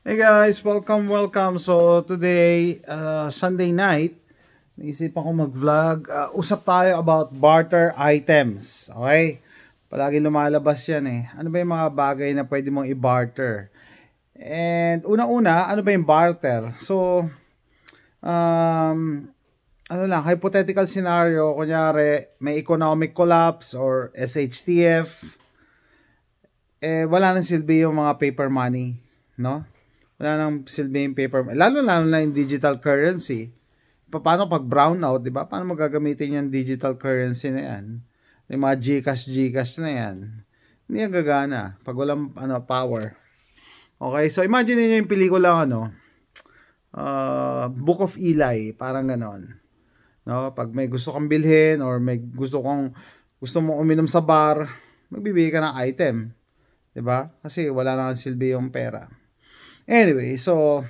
Hey guys, welcome, welcome. So today, uh, Sunday night, naisipan ko mag-vlog. Uh, usap tayo about barter items. Okay? Palagi lumalabas yan eh. Ano ba yung mga bagay na pwede mong i-barter? And una-una, ano ba yung barter? So, um, ano lang, hypothetical scenario, kunyari may economic collapse or SHTF, eh wala nang silbi yung mga paper money, no? wala nang silbi yung paper money. Lalo lalo na yung digital currency. Paano pag brownout, di ba? Paano magagamitin yung digital currency na yan? Yung mga Gcash, Gcash na yan. Hindi yan gagana pag walang ano, power. Okay, so imagine niyo yung pelikula ano, uh, Book of Eli, parang ganon. No, pag may gusto kang bilhin or may gusto kong gusto mong uminom sa bar, magbibigay ka ng item. 'Di ba? Kasi wala nang silbi yung pera. Anyway, so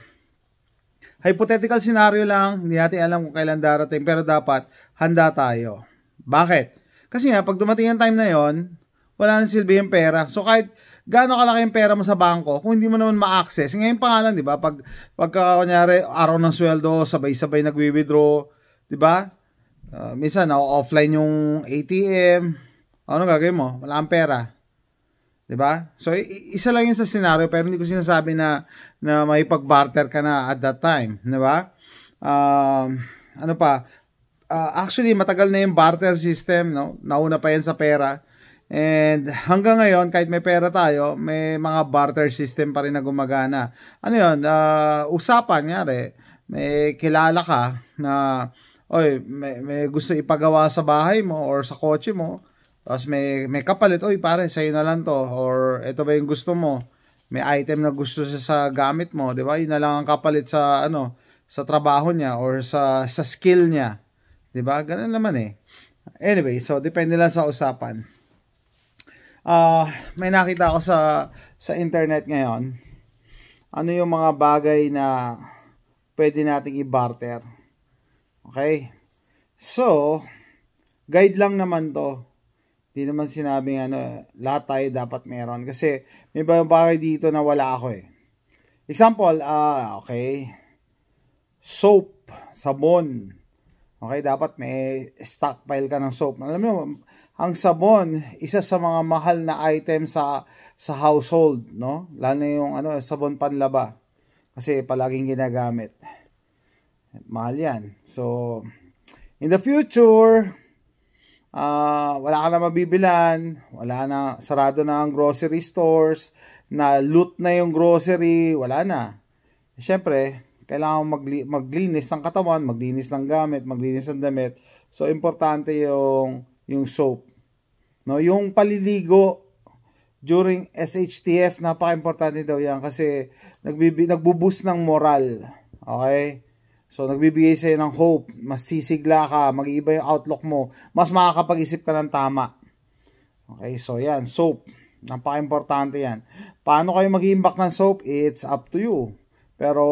hypothetical scenario lang, hindi natin alam kung kailan darating pero dapat handa tayo. Bakit? Kasi nga pag dumating ang time na 'yon, wala nang silbi yung pera. So kahit gaano kalaki yung pera mo sa bangko kung hindi mo naman ma-access. Ngayon pa lang, 'di ba? Pag pagka kunyari araw ng sweldo, sabay-sabay nagwi-withdraw, 'di ba? Uh, minsan na offline yung ATM. Ano gagawin mo? Wala kang pera. 'Di ba? So isa lang 'yun sa scenario pero hindi ko sinasabi na na may pag-barter ka na at that time, 'di ba? Um, ano pa? Uh, actually matagal na 'yung barter system, no? Nauna pa 'yan sa pera. And hanggang ngayon, kahit may pera tayo, may mga barter system pa rin na gumagana. Ano yun, uh, usapan nga re, may kilala ka na, oy, may, may gusto ipagawa sa bahay mo or sa kotse mo, tapos may, may kapalit, oy pare, sa'yo na lang to. Or ito ba yung gusto mo? May item na gusto siya sa gamit mo. Di ba? Yun na lang ang kapalit sa, ano, sa trabaho niya or sa, sa skill niya. Di ba? Ganun naman eh. Anyway, so depende lang sa usapan. Uh, may nakita ako sa sa internet ngayon. Ano yung mga bagay na pwede nating i-barter. Okay? So, guide lang naman 'to. Hindi naman sinabing ano, lahat tayo dapat meron. Kasi may bagay dito na wala ako eh. Example, ah, uh, okay. Soap, sabon. Okay, dapat may stockpile ka ng soap. Alam mo, ang sabon, isa sa mga mahal na item sa sa household, no? Lalo na yung ano, sabon panlaba. Kasi palaging ginagamit. Mahal 'yan. So, in the future, uh, wala ka na mabibilan, wala na, sarado na ang grocery stores, na loot na yung grocery, wala na. Siyempre, kailangan magli- maglinis ng katawan, maglinis ng gamit, maglinis ng damit. So, importante yung, yung soap. No, yung paliligo during SHTF, napaka-importante daw yan kasi nagbibi, nagbubus ng moral. Okay? So, nagbibigay sa'yo ng hope, mas sisigla ka, mag-iiba yung outlook mo, mas makakapag-isip ka ng tama. Okay, so yan, soap. Napaka-importante yan. Paano kayo mag-iimbak ng soap? It's up to you. Pero,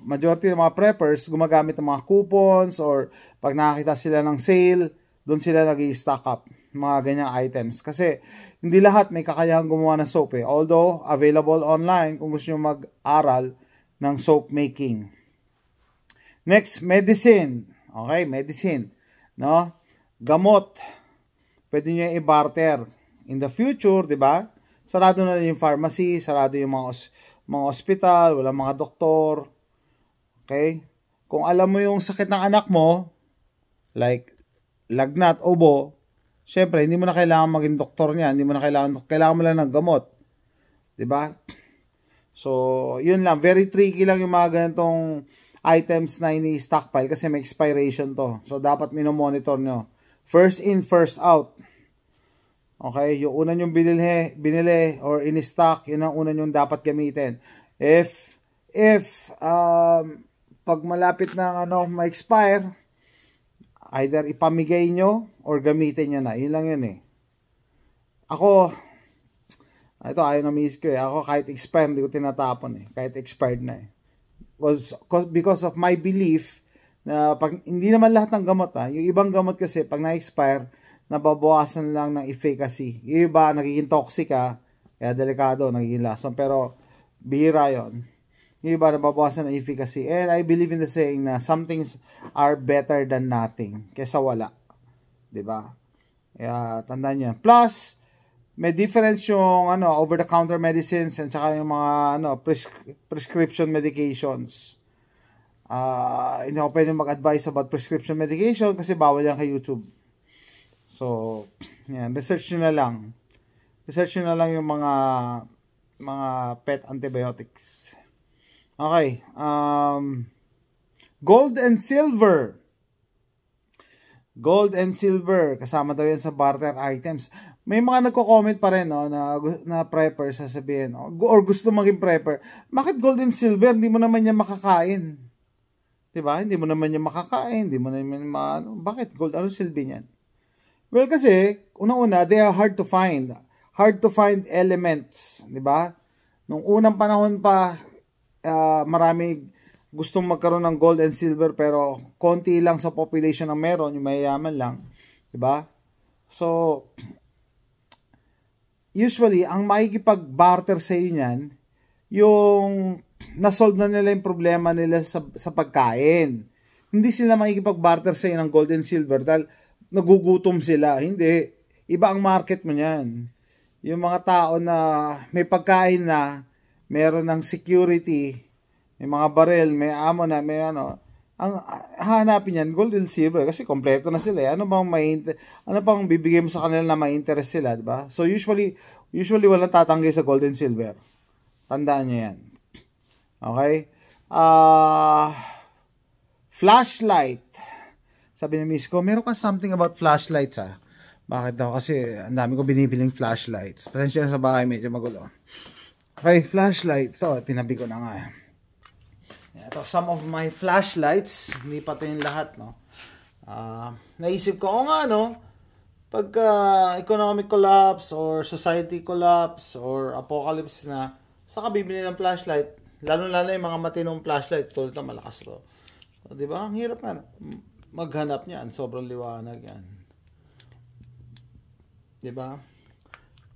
majority ng mga preppers, gumagamit ng mga coupons or pag nakakita sila ng sale, doon sila nag stock up mga ganyang items. Kasi, hindi lahat may kakayahan gumawa ng soap eh. Although, available online kung gusto nyo mag-aral ng soap making. Next, medicine. Okay, medicine. No? Gamot. Pwede nyo i-barter. In the future, di ba? Sarado na yung pharmacy, sarado yung mga, mga hospital, wala mga doktor. Okay? Kung alam mo yung sakit ng anak mo, like lagnat, ubo, syempre, hindi mo na kailangan maging doktor niya. Hindi mo na kailangan, kailangan mo lang ng gamot. Di ba? So, yun lang. Very tricky lang yung mga ganitong items na ini-stockpile kasi may expiration to. So, dapat minomonitor nyo. First in, first out. Okay? Yung una nyong binili, binili or in-stock, yun ang una nyong dapat gamitin. If, if, um, pag malapit na ano, ma-expire, either ipamigay nyo or gamitin nyo na. Yun lang yun eh. Ako, ito ayaw na miss ko eh. Ako kahit expire, hindi ko tinatapon eh. Kahit expired na eh was because of my belief na pag hindi naman lahat ng gamot ah, yung ibang gamot kasi pag na-expire nababawasan lang ng efficacy. Yung iba nagiging toxic ah, kaya delikado, nagiging lasang pero bihira 'yon. Yung iba nababawasan ng efficacy. And I believe in the saying na some things are better than nothing kaysa wala. 'Di ba? Kaya tandaan niyo. Plus, may difference yung ano, over-the-counter medicines at saka yung mga ano, pres prescription medications. Uh, hindi ako pwede mag-advise about prescription medication kasi bawal yan kay YouTube. So, yan. Research nyo na lang. Research nyo na lang yung mga mga pet antibiotics. Okay. Um, gold and silver. Gold and silver. Kasama daw yan sa barter items may mga nagko-comment pa rin no, na, na prepper sasabihin no, or gusto maging prepper bakit gold and silver hindi mo naman niya makakain di ba hindi mo naman niya makakain hindi mo naman ma ano, bakit gold ano silver niyan well kasi unang-una they are hard to find hard to find elements di ba nung unang panahon pa uh, marami gustong magkaroon ng gold and silver pero konti lang sa population ang meron yung mayayaman lang di ba So, usually, ang makikipag-barter sa iyo niyan, yung nasolve na nila yung problema nila sa, sa pagkain. Hindi sila makikipag-barter sa inyo ng gold and silver dahil nagugutom sila. Hindi. Iba ang market mo niyan. Yung mga tao na may pagkain na, meron ng security, may mga barel, may amo na, may ano, ang ah, hanapin yan, gold and silver kasi kompleto na sila. Eh. Ano bang may ano pang bibigay mo sa kanila na may interest sila, 'di ba? So usually usually wala tatanggi sa gold and silver. Tandaan niyo 'yan. Okay? Ah uh, flashlight. Sabi ni Miss ko, meron ka something about flashlights ah. Bakit daw? Kasi ang dami ko binibiling flashlights. Pasensya na sa bahay, medyo magulo. Okay, flashlight. So, tinabi ko na nga. Eh. Ito, some of my flashlights. Hindi pa ito yung lahat, no? Uh, naisip ko, o nga, no? Pag uh, economic collapse or society collapse or apocalypse na, saka bibili ng flashlight. Lalo-lalo yung mga matinong flashlight, tulad na malakas to. So, di ba? Ang hirap na maghanap niyan. Sobrang liwanag yan. Di ba?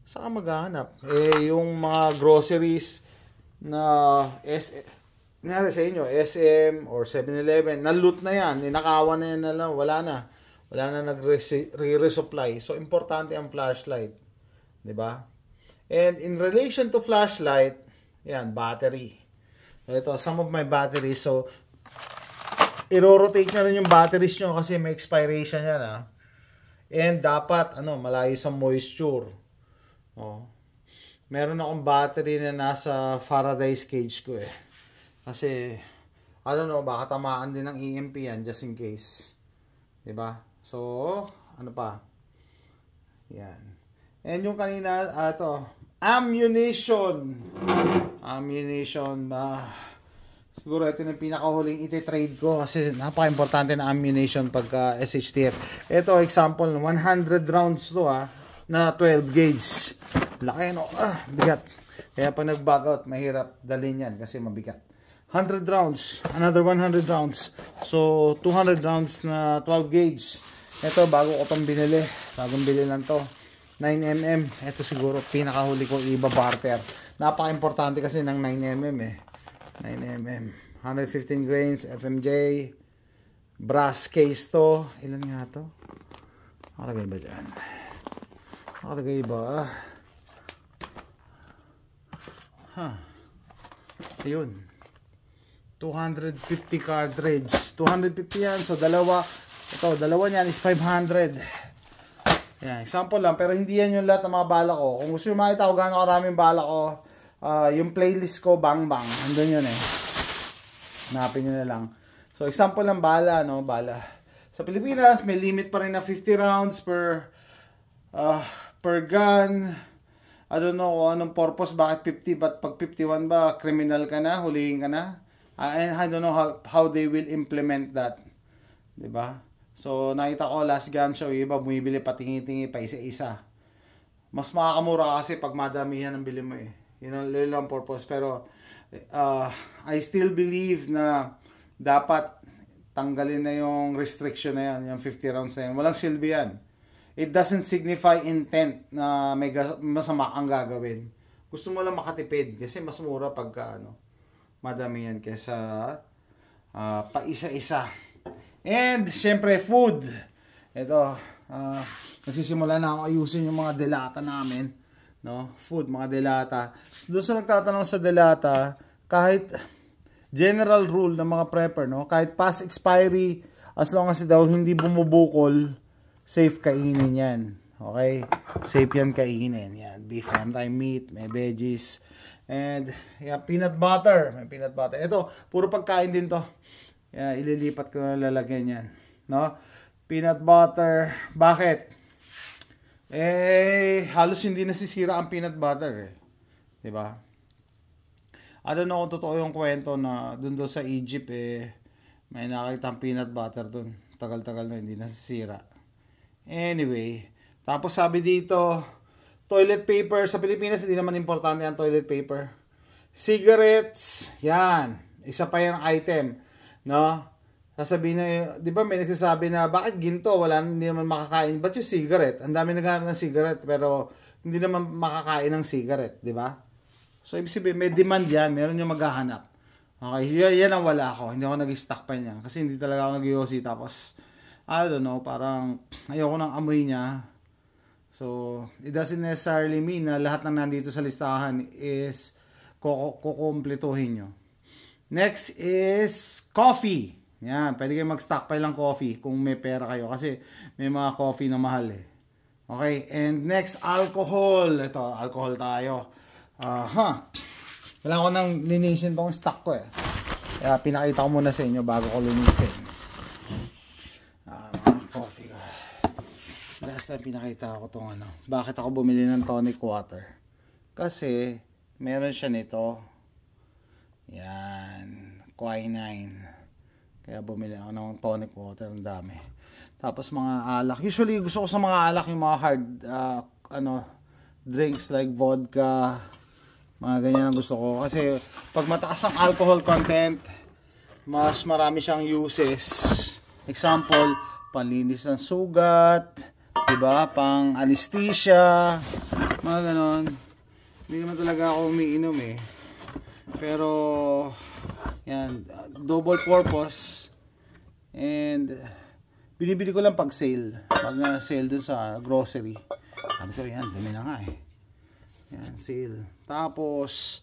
Saka maghanap. Eh, yung mga groceries na S nangyari sa inyo, SM or 7-Eleven, na-loot na yan, ninakawan na yan na lang, wala na. Wala na nag-resupply. So, importante ang flashlight. ba? Diba? And in relation to flashlight, yan, battery. Ito, some of my batteries. So, i-rotate nyo rin yung batteries nyo kasi may expiration yan, Ah. And dapat, ano, malayo sa moisture. Oh. Meron akong battery na nasa Faraday's cage ko, eh. Kasi, I don't know, baka tamaan din ng EMP yan just in case. ba diba? So, ano pa? Yan. And yung kanina, uh, ah, to, ammunition. Ammunition na... Uh, siguro ito yung pinakahuling ititrade ko kasi napaka-importante na ammunition pagka SHTF. Ito, example, 100 rounds to ah, na 12 gauge. Laki no? Ah, bigat. Kaya pag nag-bug out, mahirap dalhin yan kasi mabigat. 100 rounds, another 100 rounds. So, 200 rounds na 12 gauge. Ito, bago ko itong binili. Bagong bili lang to. 9mm. Ito siguro, pinakahuli ko iba barter. Napaka-importante kasi ng 9mm eh. 9mm. 115 grains, FMJ. Brass case to. Ilan nga to? Nakalagay ba dyan? Nakalagay ba? Ha. Huh. Ayun. 250 cartridge. 250 yan. So, dalawa. Ito, dalawa niyan is 500. Yan, example lang. Pero hindi yan yung lahat ng mga bala ko. Kung gusto nyo makita ko gano'ng karaming bala ko, uh, yung playlist ko, bang bang. Andun yun eh. Hanapin nyo na lang. So, example lang bala, no? Bala. Sa Pilipinas, may limit pa rin na 50 rounds per uh, per gun. I don't know kung anong purpose, bakit 50, ba't pag 51 ba, criminal ka na, hulihin ka na. I, I don't know how, how they will implement that. 'Di ba? So, nakita ko last gun show, iba bumibili pa tingi-tingi pa isa-isa. Mas makakamura kasi pag madamihan ang bili mo eh. Yun ang, yun ang purpose. Pero, uh, I still believe na dapat tanggalin na yung restriction na yan, yung 50 rounds na yan. Walang silbi yan. It doesn't signify intent na may masama kang gagawin. Gusto mo lang makatipid kasi mas mura pagka ano madami yan kesa uh, ah, paisa-isa. And, syempre, food. Ito, uh, nagsisimula na ako ayusin yung mga delata namin. No? Food, mga delata. So, doon sa nagtatanong sa delata, kahit general rule ng mga prepper, no? kahit past expiry, as long as daw hindi bumubukol, safe kainin yan. Okay? Safe yan kainin. Yan. Beef, time meat, may veggies, And yeah, peanut butter. May peanut butter. Ito, puro pagkain din to. Yeah, ililipat ko na lalagyan yan. No? Peanut butter. Bakit? Eh, halos hindi nasisira ang peanut butter. Eh. ba? Diba? I don't know kung totoo yung kwento na dun doon sa Egypt eh, may nakita ang peanut butter dun. Tagal-tagal na hindi nasisira. Anyway, tapos sabi dito, Toilet paper. Sa Pilipinas, hindi naman importante ang toilet paper. Cigarettes. Yan. Isa pa yung item. No? Sasabihin na, eh, di ba may nagsasabi na, bakit ginto? Wala, hindi naman makakain. Ba't yung cigarette? Ang dami naghahanap ng cigarette, pero hindi naman makakain ng cigarette, di ba? So, ibig sabihin, may demand yan. Meron yung maghahanap. Okay, yan, yan ang wala ako. Hindi ako nag stock pa niyan. Kasi hindi talaga ako nag-yosi. Tapos, I don't know, parang ayoko nang amoy niya. So, it doesn't necessarily mean na lahat ng nandito sa listahan is kukumpletuhin nyo. Next is coffee. Yan, pwede kayo mag-stockpile ng coffee kung may pera kayo kasi may mga coffee na mahal eh. Okay, and next, alcohol. Ito, alcohol tayo. Aha. Uh-huh. Kailangan ko nang linisin tong stock ko eh. Kaya pinakita ko muna sa inyo bago ko linisin. last time pinakita ko tong ano. Bakit ako bumili ng tonic water? Kasi meron siya nito. Yan, quinine. Kaya bumili ako ng tonic water, ang dami. Tapos mga alak. Usually gusto ko sa mga alak yung mga hard uh, ano drinks like vodka. Mga ganyan ang gusto ko kasi pag mataas ang alcohol content, mas marami siyang uses. Example, panlinis ng sugat, Diba? Pang anesthesia. Mga ganon. Hindi naman talaga ako umiinom eh. Pero, yan. Double purpose. And, binibili ko lang pag sale. Pag na sale dun sa grocery. Sabi ko, yan, dumi na nga eh. Yan, sale. Tapos,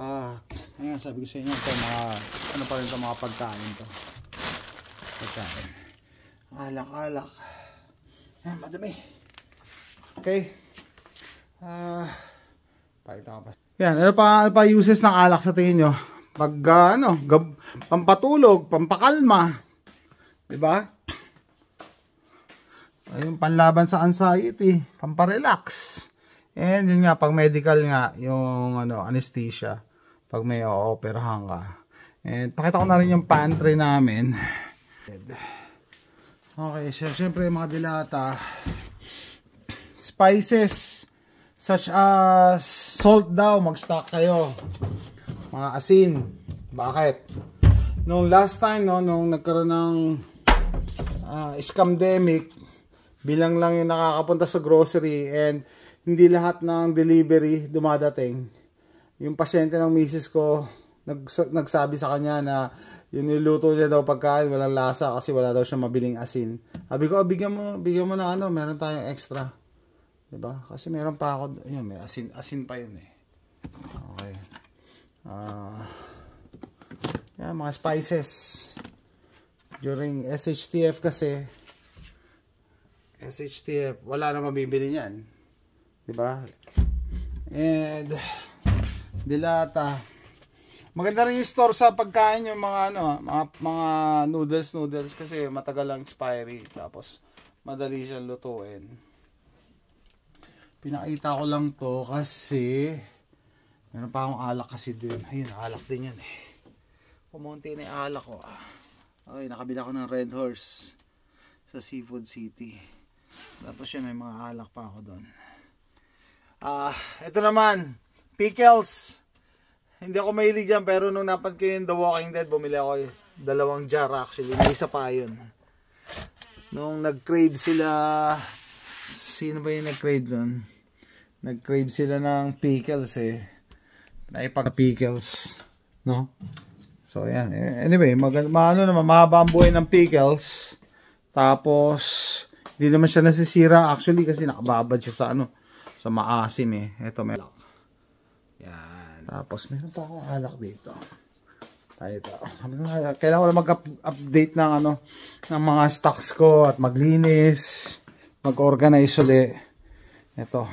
ah, uh, ayan, sabi ko sa inyo, ito mga, ano pa rin ito, mga pagkain to. Pagkain. Alak, alak. Yan, ah, madami. Okay. Ah, uh, pa. Yan, ano pa, ano pa uses ng alak sa tingin nyo? Pag, uh, ano, gab, pampatulog, pampakalma. 'Di ba? Ayun, panlaban sa anxiety, pamparelax. And yun nga, pag medical nga, yung ano, anesthesia, pag may ooperahan ka. And pakita ko na rin yung pantry namin. And, Okay, so syempre mga dilata. Spices such as salt daw, mag-stock kayo. Mga asin. Bakit? Nung last time, no, nung nagkaroon ng uh, scamdemic, bilang lang yung nakakapunta sa grocery and hindi lahat ng delivery dumadating. Yung pasyente ng misis ko, nags nagsabi sa kanya na yung niluto niya daw pagkain, walang lasa kasi wala daw siya mabiling asin. Sabi ko, oh, bigyan mo, bigyan mo na ano, meron tayong extra. 'Di ba? Kasi meron pa ako, yun, may asin, asin pa yun eh. Okay. Ah. Uh, yan, mga spices. During SHTF kasi, SHTF, wala na mabibili niyan. 'Di ba? And, dilata Maganda rin yung store sa pagkain yung mga ano, ah, mga, mga noodles noodles kasi matagal lang expiry tapos madali siyang lutuin. Pinakita ko lang to kasi meron pa akong alak kasi doon. Ayun, alak din yan eh. Kumunti na yung alak ko. Ah. Ay, nakabila ko ng Red Horse sa Seafood City. Tapos yun, may mga alak pa ako doon. Ah, uh, ito naman, Pickles hindi ako mahilig dyan, pero nung napat ko yung The Walking Dead, bumili ako eh. Dalawang jar actually, may isa pa yun. Nung nag-crave sila, sino ba yung nag-crave nun? Nag-crave sila ng pickles eh. Naipag-pickles, no? So, yan. Anyway, maano naman, mahaba ang buhay ng pickles. Tapos, hindi naman siya nasisira actually kasi nakababad siya sa ano, sa maasim eh. Ito, may lock. Yan. Tapos meron pa akong alak dito. Tayo to. Sabi ko, kailangan ko lang mag-update ng ano, ng mga stocks ko at maglinis, mag-organize ulit. Ito.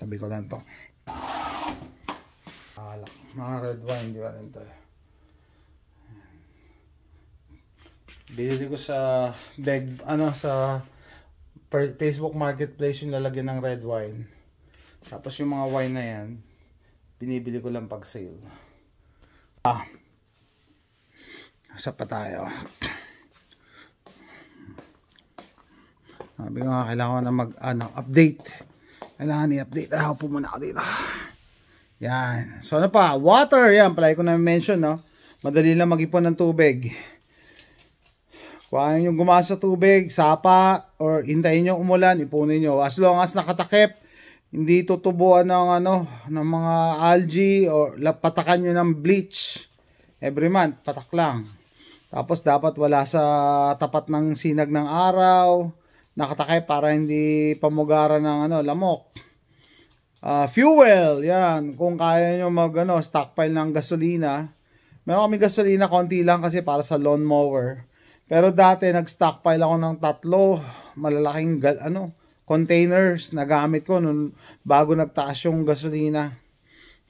Tabi ko lang to. Alak. Mga red wine, di ba rin to. ko sa bag, ano, sa Facebook marketplace yung lalagyan ng red wine. Tapos yung mga wine na yan, binibili ko lang pag sale ah isa pa tayo sabi ko nga kailangan na mag ano, update kailangan i-update ah po muna ako dito yan so ano pa water yan palagi ko na mention no madali lang mag-ipon ng tubig Kuhain yung gumasa tubig, sapa, or hintayin nyo umulan, ipunin nyo. As long as nakatakip, hindi tutubuan ng ano ng mga algae or patakan nyo ng bleach every month patak lang tapos dapat wala sa tapat ng sinag ng araw nakatakay para hindi pamugaran ng ano lamok uh, fuel yan kung kaya nyo mag ano, stockpile ng gasolina meron kami gasolina konti lang kasi para sa lawnmower pero dati nag stockpile ako ng tatlo malalaking gal ano containers na gamit ko nung bago nagtaas yung gasolina.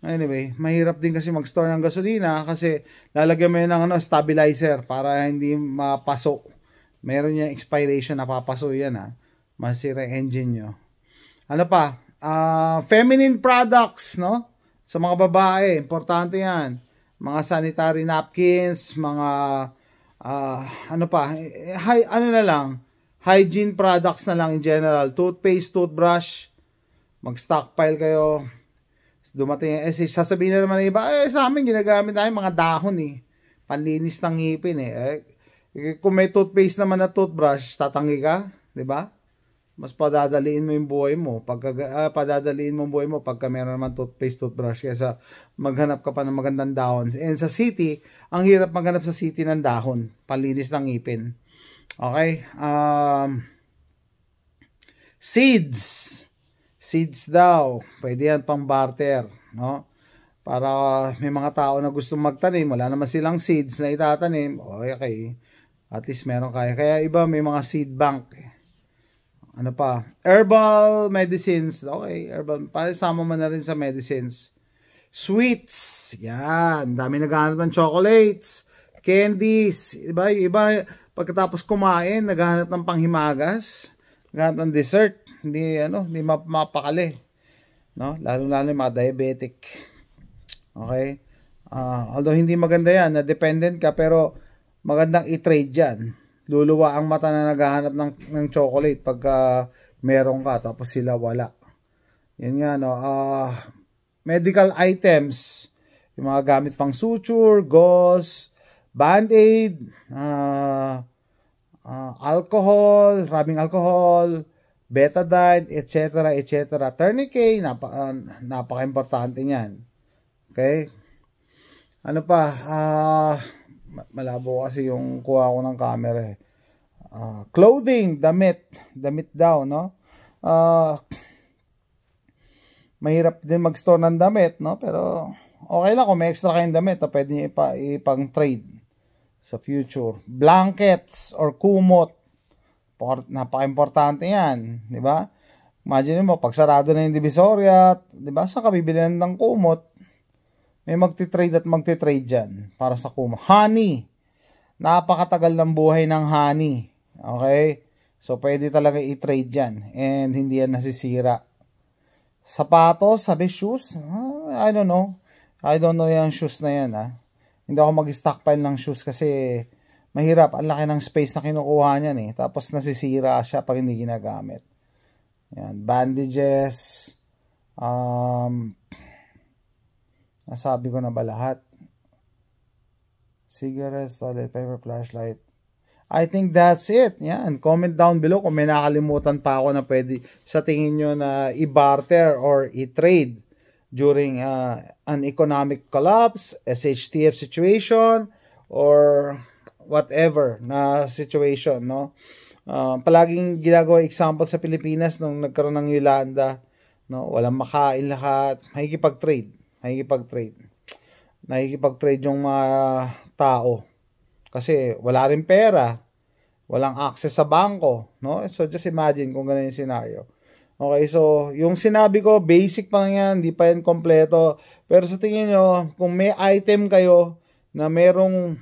Anyway, mahirap din kasi mag-store ng gasolina kasi lalagyan mo yun ng ano, stabilizer para hindi mapaso. Meron yung expiration na papaso yan ha. Masira engine nyo. Ano pa? Uh, feminine products, no? Sa mga babae, importante yan. Mga sanitary napkins, mga uh, ano pa, eh, high, ano na lang, hygiene products na lang in general. Toothpaste, toothbrush, mag-stockpile kayo. Dumating yung SH, sasabihin na naman na iba, eh sa amin ginagamit namin mga dahon eh. Panlinis ng ngipin eh. eh, eh kung may toothpaste naman na toothbrush, tatangi ka, di ba? Mas padadaliin mo yung buhay mo. Pag, uh, ah, padadaliin mo yung buhay mo pagka meron naman toothpaste, toothbrush. Kesa maghanap ka pa ng magandang dahon. And sa city, ang hirap maghanap sa city ng dahon. Panlinis ng ngipin Okay. Um, seeds. Seeds daw. Pwede yan pang barter. No? Para may mga tao na gusto magtanim. Wala naman silang seeds na itatanim. Okay. At least meron kaya. Kaya iba may mga seed bank. Eh. Ano pa? Herbal medicines. Okay. Herbal. Pasama mo na rin sa medicines. Sweets. Yan. Dami naghahanap ng chocolates. Candies. Iba, iba Pagkatapos kumain, naghahanap ng panghimagas, naghahanap ng dessert, hindi ano, hindi mapapakali. No? Lalo-lalo yung mga diabetic. Okay? Uh, although hindi maganda yan, na dependent ka, pero magandang i-trade yan. Luluwa ang mata na naghahanap ng, ng chocolate pagka uh, meron ka, tapos sila wala. Yan nga, no? Uh, medical items, yung mga gamit pang suture, gauze, band-aid, uh, uh, alcohol, rubbing alcohol, betadine, etc., etc. Tourniquet, napa, uh, napaka-importante niyan. Okay? Ano pa? Uh, malabo kasi yung kuha ko ng camera eh. Uh, clothing, damit. Damit daw, no? Uh, mahirap din mag-store ng damit, no? Pero okay lang kung may extra kayong damit, ah, pwede nyo ipa, ipang-trade sa future. Blankets or kumot. Napaka-importante yan. Di ba? Imagine mo, pag sarado na yung divisoria, di ba, sa kabibilan ng kumot, may magti-trade at magti-trade dyan para sa kumot. Honey. Napakatagal ng buhay ng honey. Okay? So, pwede talaga i-trade dyan. And hindi yan nasisira. Sapatos, sabi shoes. Ah, I don't know. I don't know yung shoes na yan, ha. Ah hindi ako mag-stockpile ng shoes kasi mahirap. Ang laki ng space na kinukuha niyan eh. Tapos nasisira siya pag hindi ginagamit. Yan, bandages. Um, nasabi ko na ba lahat? Cigarettes, toilet paper, flashlight. I think that's it. Yan. Comment down below kung may nakalimutan pa ako na pwede sa tingin nyo na i-barter or i-trade during uh, an economic collapse, SHTF situation, or whatever na situation, no? Uh, palaging ginagawa example sa Pilipinas nung nagkaroon ng Yolanda, no? Walang makain lahat, makikipag-trade, makikipag-trade. Nakikipag-trade yung mga tao kasi wala rin pera, walang access sa bangko, no? So just imagine kung ganun yung scenario Okay, so yung sinabi ko, basic pa lang yan, hindi pa yan kompleto. Pero sa tingin nyo, kung may item kayo na merong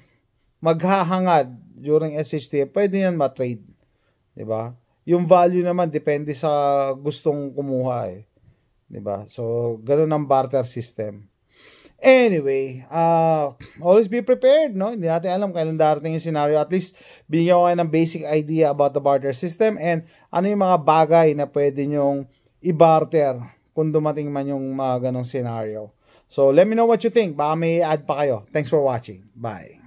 maghahangad during SHTF, pwede yan matrade. ba? Diba? Yung value naman, depende sa gustong kumuha eh. ba? Diba? So, ganun ang barter system. Anyway, uh, always be prepared, no? Hindi natin alam kailan darating yung scenario. At least, bigyan ko kayo ng basic idea about the barter system and ano yung mga bagay na pwede nyong i-barter kung dumating man yung mga uh, ganong scenario. So, let me know what you think. Baka may add pa kayo. Thanks for watching. Bye.